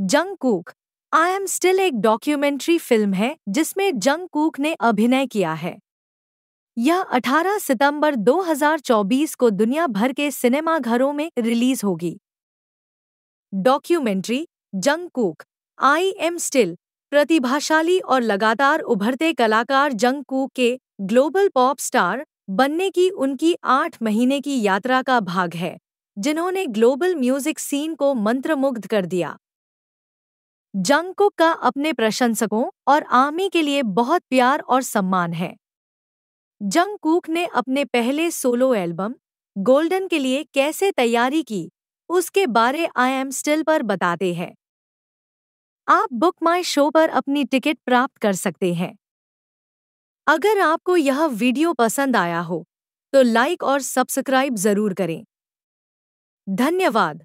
जंग Kook I am still एक documentary film है जिसमें जंग कूक ने अभिनय किया है यह 18 सितंबर 2024 को दुनिया भर के सिनेमाघरों में रिलीज होगी डॉक्यूमेंट्री जंग कूक आई एम स्टिल प्रतिभाशाली और लगातार उभरते कलाकार जंग कूक के ग्लोबल पॉप स्टार बनने की उनकी आठ महीने की यात्रा का भाग है जिन्होंने ग्लोबल म्यूजिक सीन को मंत्रमुग्ध कर दिया जंगकुक का अपने प्रशंसकों और आर्मी के लिए बहुत प्यार और सम्मान है जंगकुक ने अपने पहले सोलो एल्बम गोल्डन के लिए कैसे तैयारी की उसके बारे आई एम स्टिल पर बताते हैं आप बुक माई शो पर अपनी टिकट प्राप्त कर सकते हैं अगर आपको यह वीडियो पसंद आया हो तो लाइक और सब्सक्राइब जरूर करें धन्यवाद